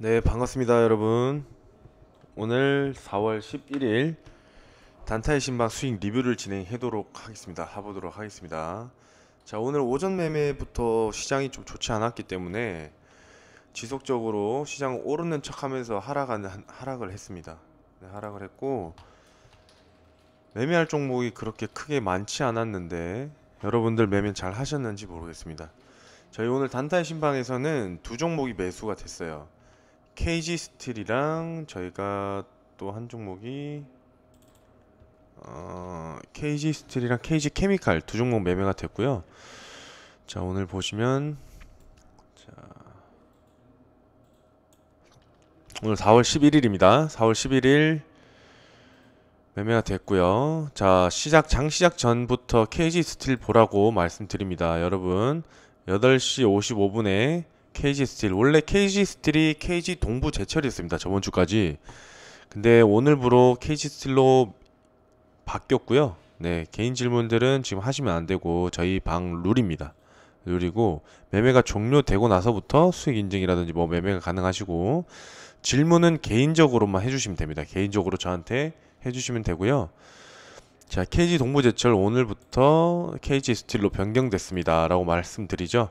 네, 반갑습니다, 여러분. 오늘 4월 11일 단타의 신방 수익 리뷰를 진행하도록 하겠습니다. 해보도록 하겠습니다. 자, 오늘 오전 매매부터 시장이 좀 좋지 않았기 때문에 지속적으로 시장 오르는 척하면서 하락하는 하락을 했습니다. 네, 하락을 했고 매매할 종목이 그렇게 크게 많지 않았는데 여러분들 매매 잘 하셨는지 모르겠습니다. 저희 오늘 단타의 신방에서는 두 종목이 매수가 됐어요. KG 스틸이랑 저희가 또 한 종목이 어, KG 스틸이랑 KG 케미칼 두 종목 매매가 됐고요. 자 오늘 보시면 자, 오늘 4월 11일입니다. 4월 11일 매매가 됐고요. 자 시작 장 시작 전부터 KG 스틸 보라고 말씀드립니다. 여러분 8시 55분에 KG 스틸 원래 KG 스틸이 KG 동부 제철이었습니다 저번 주까지 근데 오늘부로 KG 스틸로 바뀌었고요 네 개인 질문들은 지금 하시면 안 되고 저희 방 룰입니다 룰이고 매매가 종료되고 나서부터 수익 인증이라든지 뭐 매매가 가능하시고 질문은 개인적으로만 해주시면 됩니다 개인적으로 저한테 해주시면 되고요 자, KG 동부제철 오늘부터 KG 스틸로 변경됐습니다. 라고 말씀드리죠.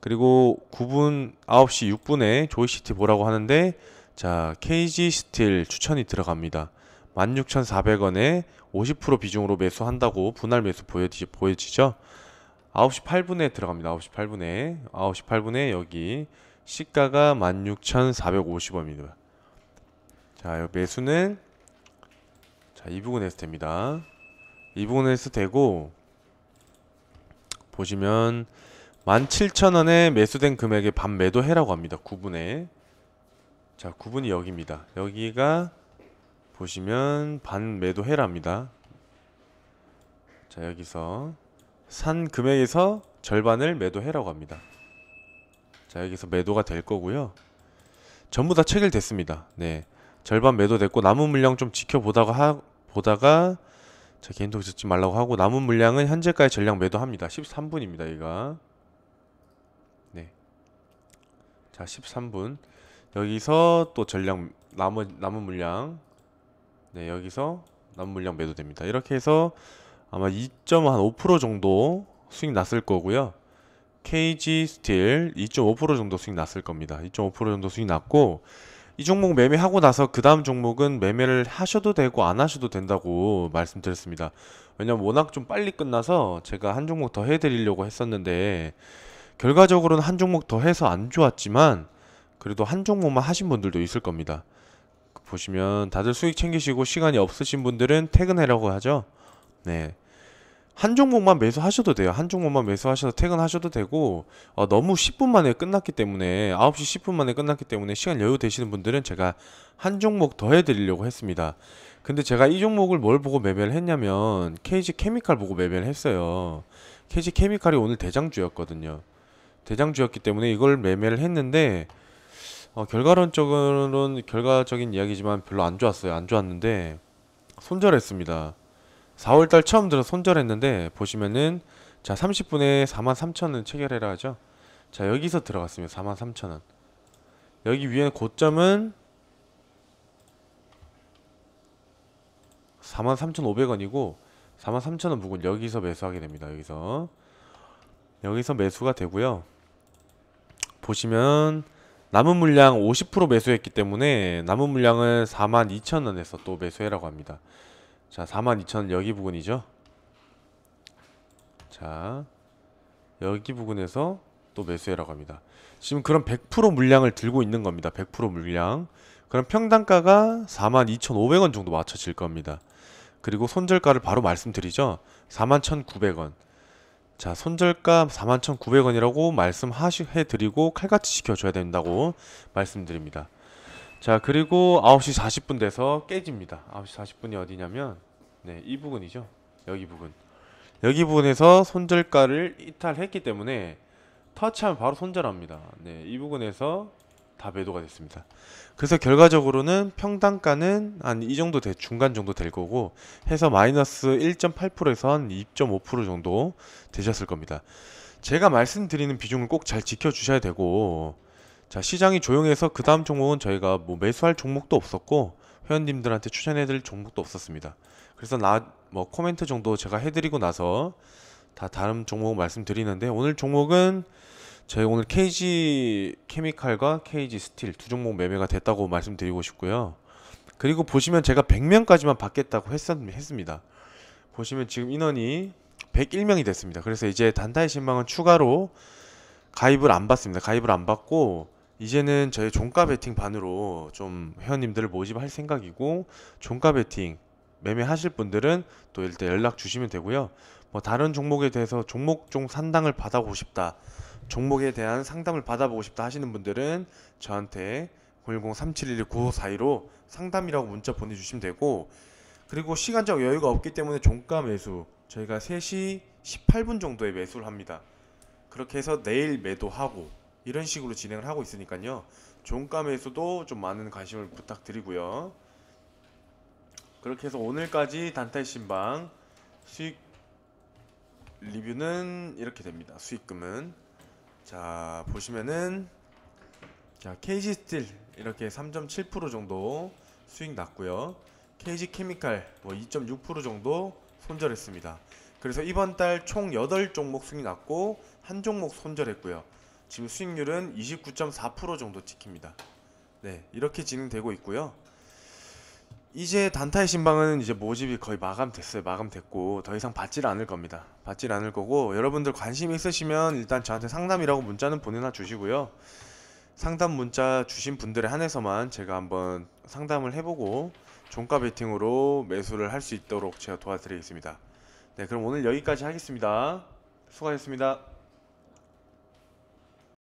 그리고 9분 9시 6분에 조이시티 보라고 하는데 자 KG 스틸 추천이 들어갑니다. 16,400원에 50% 비중으로 매수한다고 분할 매수 보여지, 보여지죠. 9시 8분에 들어갑니다. 9시 8분에 9시 8분에 여기 시가가 16,450원입니다. 자, 매수는 자, 이 부분에서 됩니다. 이 부분에서 되고 보시면 17,000원에 매수된 금액의 반매도해라고 합니다. 9분에. 자, 9분이 여기입니다. 여기가 보시면 반매도해랍니다. 자, 여기서 산 금액에서 절반을 매도해라고 합니다. 자, 여기서 매도가 될 거고요. 전부 다 체결됐습니다. 네. 절반 매도됐고 남은 물량 좀 지켜보다가 하, 보다가 자, 개인톡 듣지 말라고 하고 남은 물량은 현재까지 전량 매도합니다. 13분입니다, 이거 자 13분 여기서 또 전량 남은, 남은 물량 네 여기서 남은 물량 매도됩니다 이렇게 해서 아마 2.5% 정도 수익 났을 거고요 KG 스틸 2.5% 정도 수익 났을 겁니다 2.5% 정도 수익 났고 이 종목 매매하고 나서 그 다음 종목은 매매를 하셔도 되고 안 하셔도 된다고 말씀드렸습니다 왜냐면 워낙 좀 빨리 끝나서 제가 한 종목 더 해드리려고 했었는데 결과적으로는 한 종목 더 해서 안 좋았지만 그래도 한 종목만 하신 분들도 있을 겁니다. 보시면 다들 수익 챙기시고 시간이 없으신 분들은 퇴근해라고 하죠. 네. 한 종목만 매수하셔도 돼요. 한 종목만 매수하셔서 퇴근하셔도 되고 어, 너무 10분 만에 끝났기 때문에 9시 10분 만에 끝났기 때문에 시간 여유 되시는 분들은 제가 한 종목 더 해드리려고 했습니다. 근데 제가 이 종목을 뭘 보고 매매를 했냐면 KG 케미칼 보고 매매를 했어요. KG 케미칼이 오늘 대장주였거든요. 대장주였기 때문에 이걸 매매를 했는데 어, 결과론적으로는 결과적인 이야기지만 별로 안 좋았어요. 안 좋았는데 손절했습니다. 4월달 처음 들어 손절했는데 보시면은 자 30분에 43,000원 체결해라 하죠. 자 여기서 들어갔습니다. 43,000원. 여기 위에 고점은 43,500원이고 43,000원 부근 여기서 매수하게 됩니다. 여기서 여기서 매수가 되고요. 보시면 남은 물량 50% 매수했기 때문에 남은 물량은 42,000원에서 또 매수해라고 합니다 자 42,000원 여기 부분이죠 자 여기 부분에서 또 매수해라고 합니다 지금 그럼 100% 물량을 들고 있는 겁니다 100% 물량 그럼 평단가가 42,500원 정도 맞춰질 겁니다 그리고 손절가를 바로 말씀드리죠 41,900원 자 손절가 41,900원이라고 말씀해 드리고 칼같이 지켜줘야 된다고 말씀드립니다 자 그리고 9시 40분 돼서 깨집니다 9시 40분이 어디냐면 네 이 부분이죠 여기 부분 여기 부분에서 손절가를 이탈했기 때문에 터치하면 바로 손절합니다 네 이 부분에서 다 매도가 됐습니다. 그래서 결과적으로는 평당가는 한 이 정도 대 중간 정도 될 거고 해서 마이너스 1.8%에서 한 2.5% 정도 되셨을 겁니다. 제가 말씀드리는 비중을 꼭 잘 지켜주셔야 되고 자 시장이 조용해서 그 다음 종목은 저희가 뭐 매수할 종목도 없었고 회원님들한테 추천해드릴 종목도 없었습니다. 그래서 나 뭐 코멘트 정도 제가 해드리고 나서 다 다른 종목 말씀드리는데 오늘 종목은 저희 오늘 KG 케미칼과 KG 스틸 두 종목 매매가 됐다고 말씀드리고 싶고요. 그리고 보시면 제가 100명까지만 받겠다고 했었, 했 습니다 보시면 지금 인원이 101명이 됐습니다. 그래서 이제 단타의 신망은 추가로 가입을 안 받습니다. 가입을 안 받고 이제는 저희 종가 베팅 반으로 좀 회원님들을 모집할 생각이고 종가 베팅 매매하실 분들은 또 일단 연락 주시면 되고요. 뭐 다른 종목에 대해서 종목 중 산당을 받아보고 싶다. 종목에 대한 상담을 받아보고 싶다 하시는 분들은 저한테 010-3711-9542로 상담이라고 문자 보내주시면 되고 그리고 시간적 여유가 없기 때문에 종가 매수 저희가 3시 18분 정도에 매수를 합니다. 그렇게 해서 내일 매도하고 이런 식으로 진행을 하고 있으니까요. 종가 매수도 좀 많은 관심을 부탁드리고요. 그렇게 해서 오늘까지 단타 의 신방 수익 리뷰는 이렇게 됩니다. 수익금은 자 보시면은 자 KG 스틸 이렇게 3.7% 정도 수익 났고요. KG 케미칼 뭐 2.6% 정도 손절했습니다. 그래서 이번 달 총 8종목 수익 났고 한 종목 손절했고요. 지금 수익률은 29.4% 정도 찍힙니다. 네, 이렇게 진행되고 있고요. 이제 단타의 신방은 이제 모집이 거의 마감됐어요. 마감됐고 더 이상 받질 않을 겁니다. 받질 않을 거고 여러분들 관심 있으시면 일단 저한테 상담이라고 문자는 보내놔 주시고요. 상담 문자 주신 분들에 한해서만 제가 한번 상담을 해보고 종가 베팅으로 매수를 할 수 있도록 제가 도와드리겠습니다. 네, 그럼 오늘 여기까지 하겠습니다. 수고하셨습니다.